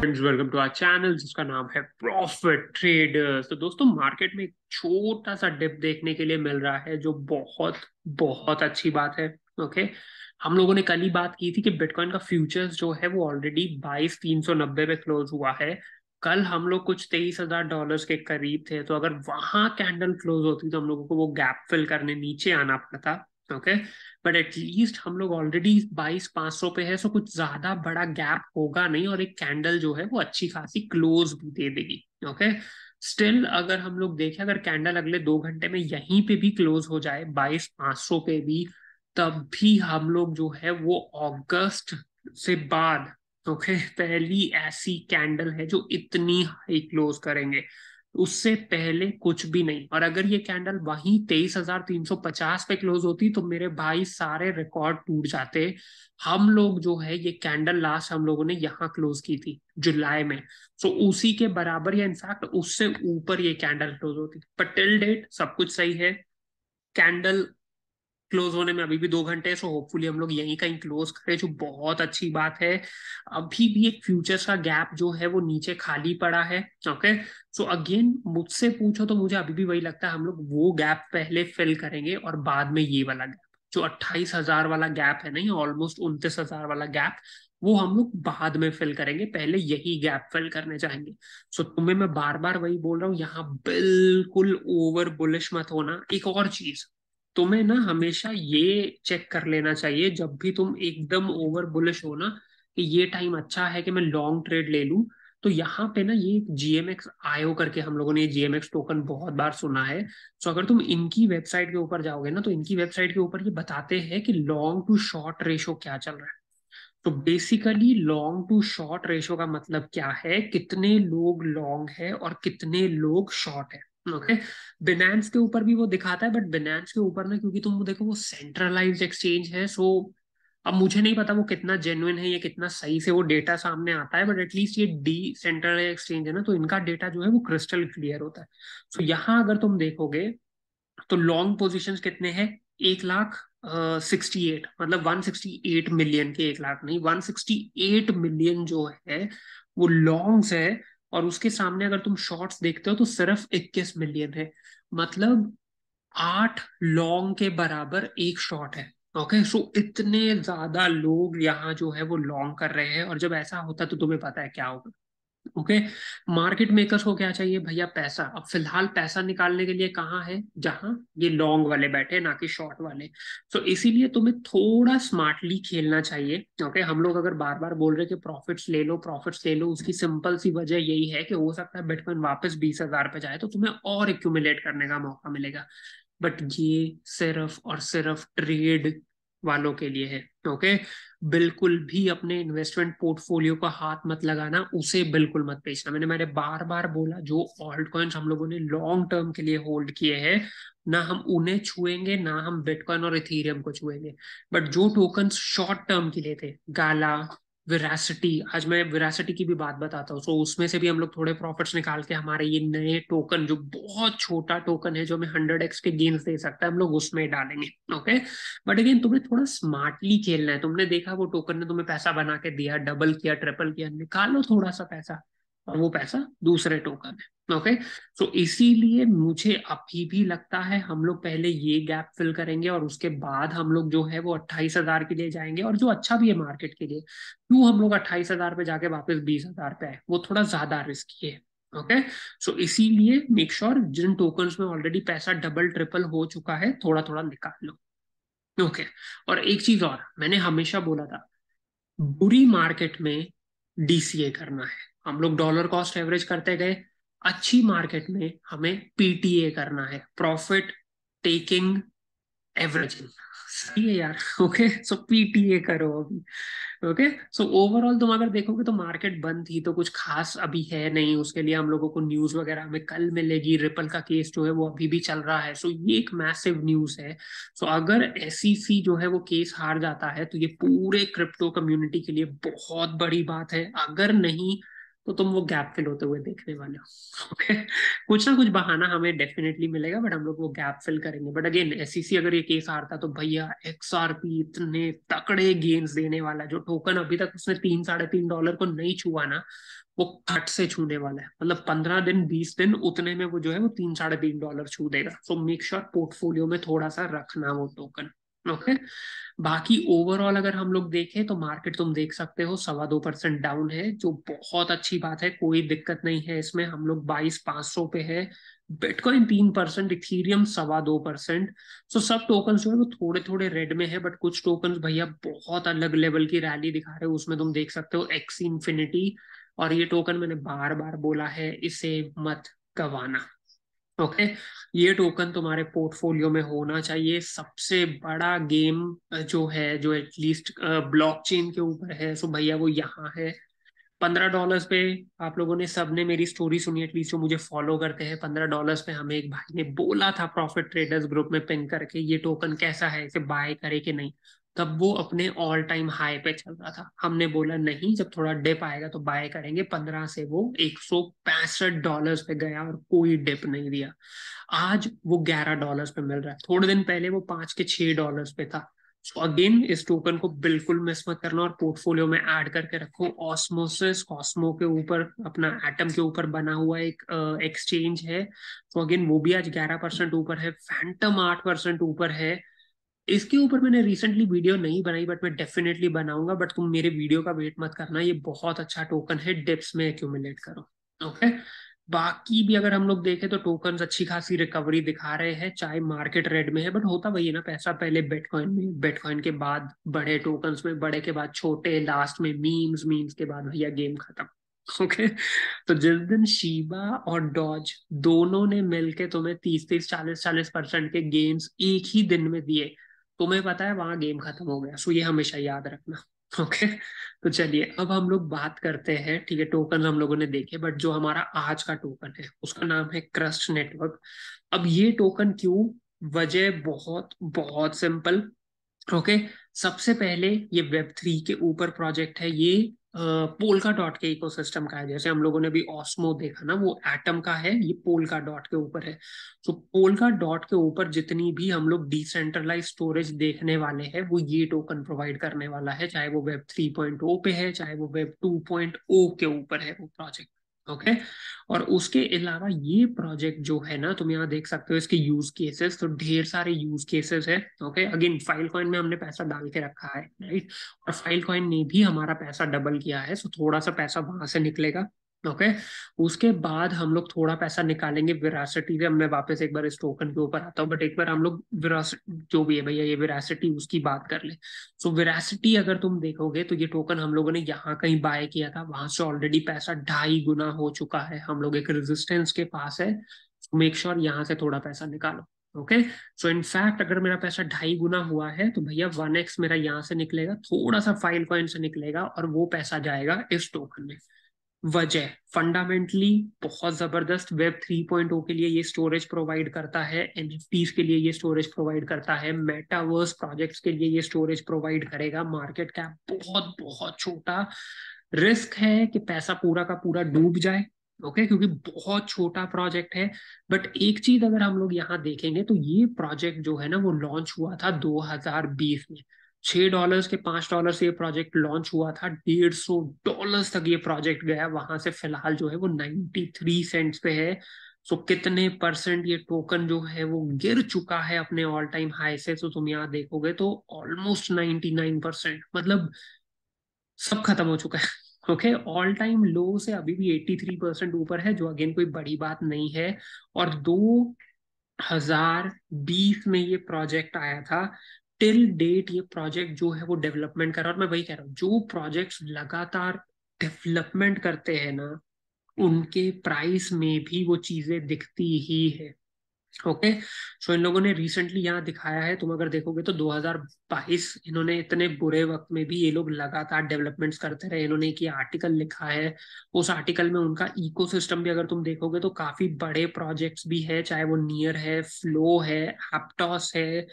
Friends welcome to our channel जिसका नाम है प्रॉफिट ट्रेडर्स तो दोस्तों मार्केट में एक छोटा सा डिप देखने के लिए मिल रहा है जो बहुत बहुत अच्छी बात है ओके okay? हम लोगों ने कल ही बात की थी कि बिटकॉइन का फ्यूचर्स जो है वो ऑलरेडी बाईस तीन सौ नब्बे पे क्लोज हुआ है कल हम लोग कुछ तेईस हजार डॉलर के करीब थे तो अगर वहां कैंडल क्लोज होती तो हम लोगों को वो गैप फिल करने नीचे आना पड़ता ओके बट एटलीस्ट हम लोग ऑलरेडी बाईस पांच सौ पे है सो कुछ ज्यादा बड़ा गैप होगा नहीं और एक कैंडल जो है वो अच्छी खासी क्लोज भी दे देगी ओके स्टिल अगर हम लोग देखें अगर कैंडल अगले दो घंटे में यहीं पे भी क्लोज हो जाए बाईस पांच सौ पे भी तब भी हम लोग जो है वो अगस्त से बाद ओके पहली ऐसी कैंडल है जो इतनी हाई क्लोज करेंगे उससे पहले कुछ भी नहीं और अगर ये कैंडल वही तेईस हजार तीन सौ पचास पे क्लोज होती तो मेरे भाई सारे रिकॉर्ड टूट जाते हम लोग जो है ये कैंडल लास्ट हम लोगों ने यहाँ क्लोज की थी जुलाई में सो so, उसी के बराबर या इनफैक्ट उससे ऊपर ये कैंडल क्लोज होती बट टिल डेट सब कुछ सही है कैंडल क्लोज होने में अभी भी दो घंटे सो होपफुली हम लोग यहीं कहीं क्लोज करें जो बहुत अच्छी बात है अभी भी एक फ्यूचर्स का गैप जो है वो नीचे खाली पड़ा है ओके सो अगेन मुझसे पूछो तो मुझे अभी भी वही लगता है हम लोग वो गैप पहले फिल करेंगे और बाद में ये वाला गैप जो अट्ठाईस हजार वाला गैप है नहीं ऑलमोस्ट उनतीस हजार वाला गैप वो हम लोग बाद में फिल करेंगे पहले यही गैप फिल करने चाहेंगे सो so, तुम्हें मैं बार बार वही बोल रहा हूँ यहाँ बिल्कुल ओवर बुलिश मत होना एक और चीज तुम्हें ना हमेशा ये चेक कर लेना चाहिए जब भी तुम एकदम ओवर बुलिश हो ना कि ये टाइम अच्छा है कि मैं लॉन्ग ट्रेड ले लूं तो यहाँ पे ना ये जीएमएक्स आयो करके हम लोगों ने ये जीएमएक्स टोकन बहुत बार सुना है सो अगर तुम इनकी वेबसाइट के ऊपर जाओगे ना तो इनकी वेबसाइट के ऊपर ये बताते हैं कि लॉन्ग टू शॉर्ट रेशो क्या चल रहा है तो basically long to short ratio का मतलब क्या है कितने लोग लॉन्ग है और कितने लोग शॉर्ट है ओके बिनेंस के ऊपर भी वो दिखाता है बट बिनेंस के ऊपर ना क्योंकि तुम देखो वो सेंट्रलाइज एक्सचेंज है सो अब मुझे नहीं पता वो कितना जेन्युन है या कितना सही से वो डेटा सामने आता है बट एटलीस्ट ये डी सेंट्रल एक्सचेंज है ना तो इनका डेटा जो है वो क्रिस्टल क्लियर होता है सो so, यहाँ अगर तुम देखोगे तो लॉन्ग पोजिशन कितने हैं एक लाख सिक्सटी एट मतलब वन सिक्सटी एट मिलियन के एक लाख नहीं वन सिक्सटी एट मिलियन जो है वो लॉन्ग्स है और उसके सामने अगर तुम शॉर्ट्स देखते हो तो सिर्फ 21 मिलियन है मतलब आठ लॉन्ग के बराबर एक शॉट है ओके okay, सो so इतने ज्यादा लोग यहाँ जो है वो लॉन्ग कर रहे हैं और जब ऐसा होता तो तुम्हें पता है क्या होगा ओके मार्केट मेकर्स को क्या चाहिए भैया पैसा अब फिलहाल पैसा निकालने के लिए कहाँ है जहां ये लॉन्ग वाले बैठे ना कि शॉर्ट वाले तो so, इसीलिए तुम्हें थोड़ा स्मार्टली खेलना चाहिए ओके हम लोग अगर बार बार बोल रहे कि प्रॉफिट्स ले लो प्रॉफिट्स ले लो उसकी सिंपल सी वजह यही है कि हो सकता है बिटकॉइन वापस बीस हजार पे जाए तो तुम्हें और एक्यूमुलेट करने का मौका मिलेगा बट ये सिर्फ और सिर्फ ट्रेड वालों के लिए है ओके बिल्कुल भी अपने इन्वेस्टमेंट पोर्टफोलियो का हाथ मत लगाना उसे बिल्कुल मत बेचना मैंने मैंने बार बार बोला जो ऑल्ट कॉइन्स हम लोगों ने लॉन्ग टर्म के लिए होल्ड किए हैं ना हम उन्हें छुएंगे ना हम बिटकॉइन और इथेरियम को छुएंगे बट जो टोकन शॉर्ट टर्म के लिए थे गाला विरासिटी आज मैं विरासिटी की भी बात बताता हूँ सो so, उसमें से भी हम लोग थोड़े प्रॉफिट्स निकाल के हमारे ये नए टोकन जो बहुत छोटा टोकन है जो हमें हंड्रेड एक्स के गेंस दे सकता है हम लोग उसमें डालेंगे ओके बट अगेन तुम्हें थोड़ा स्मार्टली खेलना है तुमने देखा वो टोकन ने तुम्हें पैसा बना के दिया डबल किया ट्रिपल किया निकालो थोड़ा सा पैसा और वो पैसा दूसरे टोकन है ओके सो इसीलिए मुझे अभी भी लगता है हम लोग पहले ये गैप फिल करेंगे और उसके बाद हम लोग जो है वो अट्ठाईस हजार के लिए जाएंगे और जो अच्छा भी है मार्केट के लिए क्यों हम लोग अट्ठाईस हजार पे जाके वापस बीस हजार पे आए वो थोड़ा ज्यादा रिस्की है ओके सो इसीलिए मेक श्योर जिन टोकन में ऑलरेडी पैसा डबल ट्रिपल हो चुका है थोड़ा थोड़ा निकाल लो ओके okay. और एक चीज और मैंने हमेशा बोला था बुरी मार्केट में डीसीए करना है हम लोग डॉलर कॉस्ट एवरेज करते गए अच्छी मार्केट में हमें पीटीए करना है प्रॉफिट टेकिंग एवरेजिंग सही है यार ओके सो पीटीए करो अभी ओके सो ओवरऑल तुम अगर देखोगे तो मार्केट बंद थी तो कुछ खास अभी है नहीं उसके लिए हम लोगों को न्यूज वगैरह हमें कल मिलेगी रिपल का केस जो है वो अभी भी चल रहा है सो so, ये एक मैसिव न्यूज है सो so, अगर एस e जो है वो केस हार जाता है तो ये पूरे क्रिप्टो कम्युनिटी के लिए बहुत बड़ी बात है अगर नहीं तो तुम वो गैप फिल होते हुए देखने वाले हो ओके कुछ ना कुछ बहाना हमें डेफिनेटली मिलेगा बट हम लोग वो गैप फिल करेंगे बट अगेन सी अगर ये केस हारता तो भैया पी इतने तकड़े गेंस देने वाला जो टोकन अभी तक उसने तीन साढ़े तीन डॉलर को नहीं छुआ ना वो कट से छूने वाला है मतलब पंद्रह दिन बीस दिन उतने में वो जो है वो तीन साढ़े तीन डॉलर छू देगा सो मेक श्योर पोर्टफोलियो में थोड़ा सा रखना वो टोकन ओके बाकी ओवरऑल अगर हम लोग देखें तो मार्केट तुम देख सकते हो सवा दो परसेंट डाउन है जो बहुत अच्छी बात है कोई दिक्कत नहीं है इसमें हम लोग बाईस पांच सौ पे है बिटकॉइन तीन परसेंट इथीरियम सवा दो परसेंट सो सब टोकन जो है वो थोड़े थोड़े रेड में है बट कुछ टोकन भैया बहुत अलग लेवल की रैली दिखा रहे हो उसमें तुम देख सकते हो एक्स इन्फिनिटी और ये टोकन मैंने बार बार बोला है इसे मत गवाना ओके ये टोकन तुम्हारे पोर्टफोलियो में होना चाहिए सबसे बड़ा गेम जो है जो एटलीस्ट ब्लॉकचेन के ऊपर है सो भैया वो यहाँ है पंद्रह डॉलर्स पे आप लोगों ने सबने मेरी स्टोरी सुनी एटलीस्ट जो मुझे फॉलो करते हैं पंद्रह डॉलर्स पे हमें एक भाई ने बोला था प्रॉफिट ट्रेडर्स ग्रुप में पिंक करके ये टोकन कैसा है इसे बाय करे कि नहीं तब वो अपने ऑल टाइम हाई पे चल रहा था हमने बोला नहीं जब थोड़ा डिप आएगा तो बाय करेंगे पंद्रह से वो एक सौ पैंसठ डॉलर पे गया और कोई डिप नहीं दिया आज वो ग्यारह डॉलर पे मिल रहा है थोड़े दिन पहले वो पांच के छह डॉलर पे था सो so अगेन इस टोकन को बिल्कुल मिस मत करना और पोर्टफोलियो में ऐड करके रखो ऑस्मोसिस कॉस्मो के ऊपर अपना एटम के ऊपर बना हुआ एक एक्सचेंज है तो so अगेन वो भी आज 11 परसेंट ऊपर है फैंटम 8 परसेंट ऊपर है इसके ऊपर मैंने रिसेंटली वीडियो नहीं बनाई बट मैं डेफिनेटली बनाऊंगा बट तुम मेरे वीडियो का वेट मत करना ये बहुत अच्छा टोकन है डिप्स में एक्यूमुलेट करो ओके बाकी भी अगर हम लोग देखें तो टोकन अच्छी खासी रिकवरी दिखा रहे हैं चाहे मार्केट रेड में है बट होता वही है ना पैसा पहले बिटकॉइन में बिटकॉइन के बाद बड़े टोकन में बड़े के बाद छोटे लास्ट में मीम्स मीम्स के बाद भैया गेम खत्म ओके तो जिस दिन शिबा और डॉज दोनों ने मिलके तुम्हें तीस तीस चालीस चालीस परसेंट के गेम्स एक ही दिन में दिए तुम्हें तो पता है वहां गेम खत्म हो गया सो ये हमेशा याद रखना ओके तो चलिए अब हम लोग बात करते हैं ठीक है टोकन हम लोगों ने देखे बट जो हमारा आज का टोकन है उसका नाम है क्रस्ट नेटवर्क अब ये टोकन क्यों वजह बहुत बहुत सिंपल ओके okay? सबसे पहले ये वेब थ्री के ऊपर प्रोजेक्ट है ये पोलका डॉट के इकोसिस्टम का है जैसे हम लोगों ने भी ऑस्मो देखा ना वो एटम का है ये पोलका डॉट के ऊपर है तो पोलका डॉट के ऊपर जितनी भी हम लोग डिसेंट्रलाइज स्टोरेज देखने वाले हैं वो ये टोकन प्रोवाइड करने वाला है चाहे वो वेब थ्री पॉइंट ओ पे है चाहे वो वेब टू पॉइंट ओ के ऊपर है वो प्रोजेक्ट ओके और उसके अलावा ये प्रोजेक्ट जो है ना तुम यहाँ देख सकते हो इसके यूज केसेस तो ढेर सारे यूज केसेस है ओके अगेन फाइल कॉइन में हमने पैसा डाल के रखा है राइट और फाइल कॉइन ने भी हमारा पैसा डबल किया है सो थोड़ा सा पैसा वहां से निकलेगा ओके okay? उसके बाद हम लोग थोड़ा पैसा निकालेंगे विरासिटी से मैं वापस एक बार इस टोकन के ऊपर आता हूँ बट एक बार हम लोग जो भी है भैया ये विरासिटी उसकी बात कर ले सो so, विरासिटी अगर तुम देखोगे तो ये टोकन हम लोगों ने यहाँ कहीं बाय किया था वहां से ऑलरेडी पैसा ढाई गुना हो चुका है हम लोग एक रेजिस्टेंस के पास है मेक श्योर sure यहाँ से थोड़ा पैसा निकालो ओके सो इनफैक्ट अगर मेरा पैसा ढाई गुना हुआ है तो भैया वन एक्स मेरा यहाँ से निकलेगा थोड़ा सा फाइल कॉइन से निकलेगा और वो पैसा जाएगा इस टोकन में वजह फंडामेंटली बहुत जबरदस्त वेब 3.0 के लिए ये स्टोरेज प्रोवाइड करता है एन के लिए ये स्टोरेज प्रोवाइड करता है मेटावर्स प्रोजेक्ट्स के लिए ये स्टोरेज प्रोवाइड करेगा मार्केट कैप बहुत बहुत छोटा रिस्क है कि पैसा पूरा का पूरा डूब जाए ओके okay, क्योंकि बहुत छोटा प्रोजेक्ट है बट एक चीज अगर हम लोग यहाँ देखेंगे तो ये प्रोजेक्ट जो है ना वो लॉन्च हुआ था 2020 में छह डॉलर्स के पांच डॉलर से ये प्रोजेक्ट लॉन्च हुआ था डेढ़ सौ डॉलर तक ये प्रोजेक्ट गया वहां से फिलहाल जो है वो नाइनटी थ्री सेंट्स पे है सो so, कितने परसेंट ये टोकन जो है वो गिर चुका है अपने ऑल टाइम हाई से तो तुम यहाँ देखोगे तो ऑलमोस्ट नाइनटी नाइन परसेंट मतलब सब खत्म हो चुका है ओके ऑल टाइम लो से अभी भी एट्टी थ्री परसेंट ऊपर है जो अगेन कोई बड़ी बात नहीं है और दो हजार बीस में ये प्रोजेक्ट आया था टिल डेट ये प्रोजेक्ट जो है वो डेवलपमेंट कर रहा और मैं वही कह रहा हूँ जो प्रोजेक्ट्स लगातार डेवलपमेंट करते हैं ना उनके प्राइस में भी वो चीजें दिखती ही है ओके okay? सो so, इन लोगों ने रिसेंटली यहाँ दिखाया है तुम अगर देखोगे तो 2022 इन्होंने इतने बुरे वक्त में भी ये लोग लगातार डेवलपमेंट्स करते रहे इन्होंने एक आर्टिकल लिखा है उस आर्टिकल में उनका इकोसिस्टम भी अगर तुम देखोगे तो काफी बड़े प्रोजेक्ट्स भी है चाहे वो नियर है फ्लो है एप्टॉस है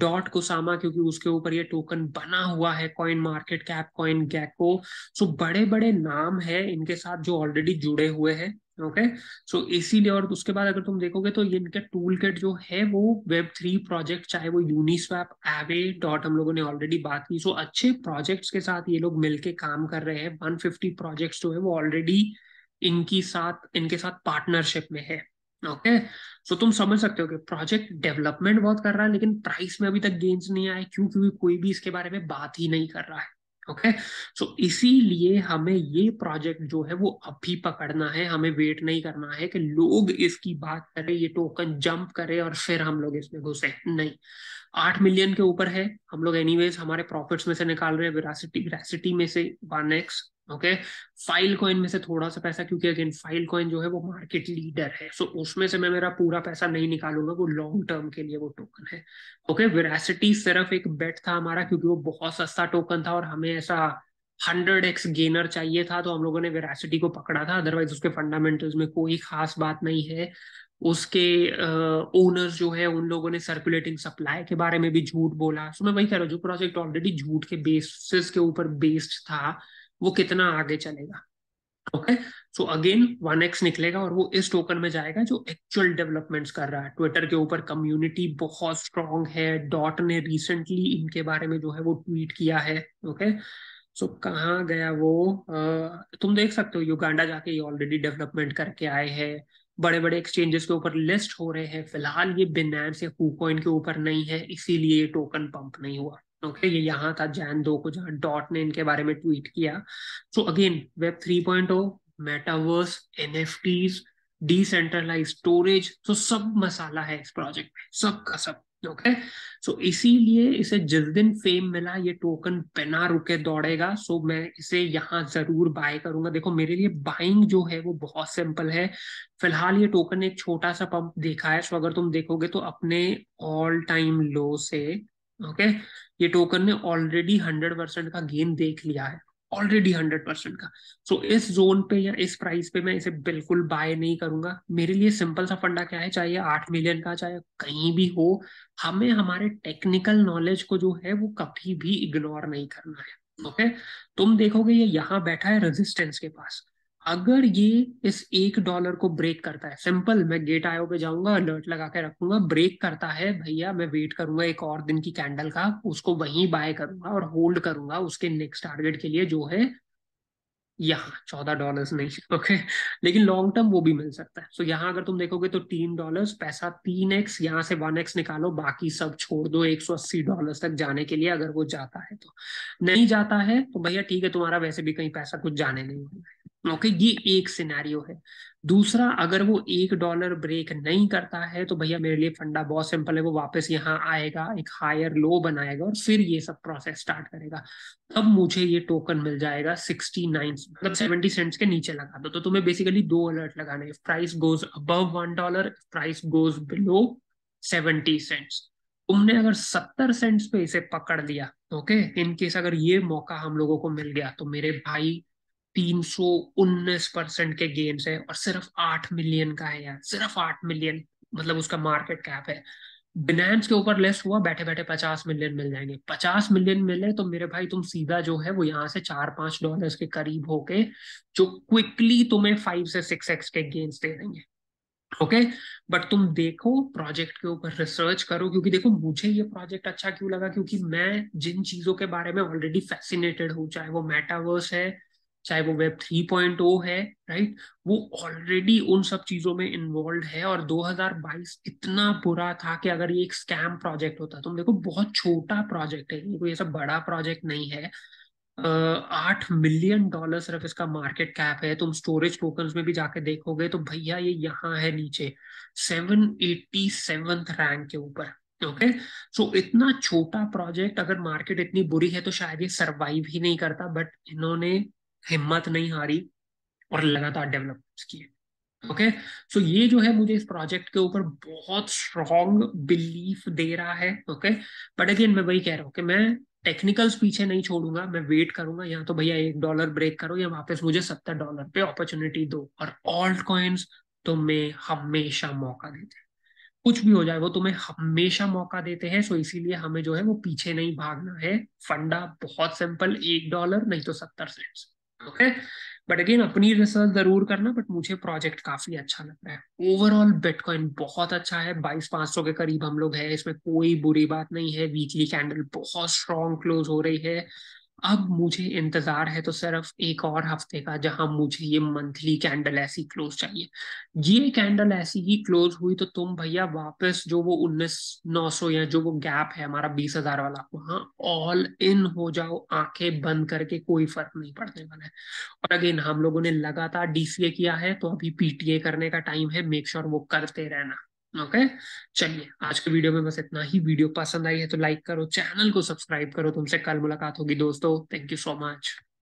डॉट सामा क्योंकि उसके ऊपर ये टोकन बना हुआ है coin market cap CoinGecko so बड़े बड़े नाम है इनके साथ जो ऑलरेडी जुड़े हुए हैं ओके सो इसीलिए और उसके बाद अगर तुम देखोगे तो ये इनके टूल किट जो है वो वेब थ्री प्रोजेक्ट चाहे वो यूनिस्वैप एवे डॉट हम लोगों ने ऑलरेडी बात की सो so, अच्छे प्रोजेक्ट्स के साथ ये लोग मिलके काम कर रहे हैं 150 प्रोजेक्ट्स जो है वो ऑलरेडी इनकी साथ इनके साथ पार्टनरशिप में है ओके सो तुम समझ सकते हो कि प्रोजेक्ट डेवलपमेंट बहुत कर रहा है लेकिन प्राइस में अभी तक गेंस नहीं आए क्यों क्योंकि कोई भी इसके बारे में बात ही नहीं कर रहा है ओके सो इसीलिए हमें ये प्रोजेक्ट जो है वो अभी पकड़ना है हमें वेट नहीं करना है कि लोग इसकी बात करें ये टोकन जंप करे और फिर हम लोग इसमें घुसे नहीं आठ मिलियन के ऊपर है हम लोग एनीवेज हमारे प्रॉफिट्स में से निकाल रहे हैं विरासिटी विरासिटी में से one x okay Filecoin में से थोड़ा सा पैसा क्योंकि अगेन फाइल कॉइन जो है वो मार्केट लीडर है सो so, उसमें से मैं मेरा पूरा पैसा नहीं निकालूंगा वो लॉन्ग टर्म के लिए वो टोकन है ओके okay? वेरासिटी सिर्फ एक बेट था हमारा क्योंकि वो बहुत सस्ता टोकन था और हमें ऐसा हंड्रेड एक्स गेनर चाहिए था तो हम लोगों ने वेरासिटी को पकड़ा था अदरवाइज उसके फंडामेंटल्स में कोई खास बात नहीं है उसके ओनर्स uh, जो है उन लोगों ने सर्कुलेटिंग सप्लाई के बारे में भी झूठ बोला सो so, मैं वही कह रहा हूँ जो प्रोजेक्ट ऑलरेडी झूठ के बेसिस के ऊपर बेस्ड था वो कितना आगे चलेगा okay so again one x निकलेगा और वो इस टोकन में जाएगा जो एक्चुअल डेवलपमेंट्स कर रहा है ट्विटर के ऊपर कम्युनिटी बहुत स्ट्रांग है डॉट ने रिसेंटली इनके बारे में जो है वो ट्वीट किया है ओके सो कहाँ गया वो आ, तुम देख सकते हो युगांडा जाके ये ऑलरेडी डेवलपमेंट करके आए हैं बड़े बड़े एक्सचेंजेस के ऊपर लिस्ट हो रहे हैं फिलहाल ये बिनैम से कूकॉइन के ऊपर नहीं है इसीलिए ये टोकन पंप नहीं हुआ ओके ये यहाँ था जैन दो को जहाँ डॉट ने इनके बारे में ट्वीट किया so again web three point o metaverse N F Ts decentralize storage तो सब मसाला है इस प्रोजेक्ट में सब का सब ओके सो इसीलिए इसे जिस दिन फेम मिला ये टोकन बिना रुके दौड़ेगा सो so, मैं इसे यहाँ जरूर बाय करूंगा देखो मेरे लिए बाइंग जो है वो बहुत सिंपल है फिलहाल ये टोकन एक छोटा सा पंप देखा है सो so, अगर तुम देखोगे तो अपने ऑल टाइम लो से ओके ये टोकन ने ऑलरेडी हंड्रेड परसेंट का गेन देख लिया है ऑलरेडी हंड्रेड परसेंट का सो so, इस जोन पे या इस प्राइस पे मैं इसे बिल्कुल बाय नहीं करूंगा मेरे लिए सिंपल सा फंडा क्या है चाहे आठ मिलियन का चाहे कहीं भी हो हमें हमारे टेक्निकल नॉलेज को जो है वो कभी भी इग्नोर नहीं करना है ओके okay? तुम देखोगे ये यहाँ बैठा है रेजिस्टेंस के पास अगर ये इस एक डॉलर को ब्रेक करता है सिंपल मैं गेट आयो पे जाऊंगा अलर्ट लगा के रखूंगा ब्रेक करता है भैया मैं वेट करूंगा एक और दिन की कैंडल का उसको वहीं बाय करूंगा और होल्ड करूंगा उसके नेक्स्ट टारगेट के लिए जो है यहाँ चौदह डॉलर नहीं ओके लेकिन लॉन्ग टर्म वो भी मिल सकता है सो so, यहाँ अगर तुम देखोगे तो तीन डॉलर पैसा तीन एक्स यहाँ से वन एक्स निकालो बाकी सब छोड़ दो एक सौ अस्सी डॉलर तक जाने के लिए अगर वो जाता है तो नहीं जाता है तो भैया ठीक है तुम्हारा वैसे भी कहीं पैसा कुछ जाने नहीं होगा है ओके ये एक सिनेरियो है दूसरा अगर वो एक डॉलर ब्रेक नहीं करता है तो भैया मेरे लिए फंडा बहुत सिंपल है वो वापस यहाँ आएगा एक हायर लो बनाएगा और फिर ये सब प्रोसेस स्टार्ट करेगा तब मुझे ये टोकन मिल जाएगा सिक्सटी नाइन मतलब सेवेंटी सेंट्स के नीचे लगा दो तो तुम्हें बेसिकली दो अलर्ट लगाना price goes above one dollar price goes below seventy cents तुमने अगर सत्तर सेंट्स पे इसे पकड़ लिया ओके इनकेस अगर ये मौका हम लोगों को मिल गया तो मेरे भाई तीन सौ उन्नीस परसेंट के गेन्स है और सिर्फ आठ मिलियन का है यार सिर्फ आठ मिलियन मतलब उसका मार्केट कैप है बिनेंस के ऊपर लेस हुआ बैठे बैठे पचास मिलियन मिल जाएंगे पचास मिलियन मिले तो मेरे भाई तुम सीधा जो है वो यहाँ से चार पांच डॉलर के करीब होके जो क्विकली तुम्हें फाइव से सिक्स एक्स के गेन्स दे देंगे ओके बट तुम देखो प्रोजेक्ट के ऊपर रिसर्च करो क्योंकि देखो मुझे ये प्रोजेक्ट अच्छा क्यों लगा क्योंकि मैं जिन चीजों के बारे में ऑलरेडी फैसिनेटेड हूँ चाहे वो मेटावर्स है चाहे वो वेब 3.0 है राइट वो ऑलरेडी उन सब चीजों में इन्वॉल्व है और 2022 इतना बुरा था कि अगर ये एक स्कैम प्रोजेक्ट होता तुम देखो बहुत छोटा प्रोजेक्ट है कोई ऐसा बड़ा प्रोजेक्ट नहीं है आठ मिलियन डॉलर सिर्फ इसका मार्केट कैप है तुम स्टोरेज टोकन में भी जाके देखोगे तो भैया ये यहाँ है नीचे सेवन एट्टी सेवन रैंक के ऊपर ओके सो इतना छोटा प्रोजेक्ट अगर मार्केट इतनी बुरी है तो शायद ये सरवाइव ही नहीं करता बट इन्होंने हिम्मत नहीं हारी और लगातार डेवलपमेंट्स किए हम्म। ओके सो ये जो है मुझे इस प्रोजेक्ट के ऊपर बहुत स्ट्रॉन्ग बिलीफ दे रहा है ओके बट अगेन मैं वही कह रहा हूँ कि मैं टेक्निकल्स पीछे नहीं छोड़ूंगा मैं वेट करूंगा या तो भैया एक डॉलर ब्रेक करो या वापस मुझे सत्तर डॉलर पे अपॉर्चुनिटी दो और ऑल्ट कॉइन्स तुम्हें हमेशा मौका देते हैं कुछ भी हो जाए वो तुम्हें हमेशा मौका देते हैं सो इसीलिए हमें जो है वो पीछे नहीं भागना है फंडा बहुत सिंपल एक डॉलर नहीं तो सत्तर सेंट्स ओके बट अगेन अपनी रिसर्च जरूर करना बट मुझे प्रोजेक्ट काफी अच्छा लग रहा है ओवरऑल बिटकॉइन बहुत अच्छा है बाईस पांच सौ के करीब हम लोग है इसमें कोई बुरी बात नहीं है वीकली कैंडल बहुत स्ट्रॉन्ग क्लोज हो रही है अब मुझे इंतजार है तो सिर्फ एक और हफ्ते का जहां मुझे ये मंथली कैंडल ऐसी क्लोज चाहिए ये कैंडल ऐसी ही क्लोज हुई तो तुम भैया वापस जो वो उन्नीस नौ सौ या जो वो गैप है हमारा बीस हजार वाला वहां ऑल इन हो जाओ आंखें बंद करके कोई फर्क नहीं पड़ने वाला है और अगेन हम लोगों ने लगातार डीसीए किया है तो अभी पीटीए करने का टाइम है मेक श्योर sure वो करते रहना ओके चलिए आज के वीडियो में बस इतना ही वीडियो पसंद आई है तो लाइक करो चैनल को सब्सक्राइब करो तुमसे कल मुलाकात होगी दोस्तों थैंक यू सो मच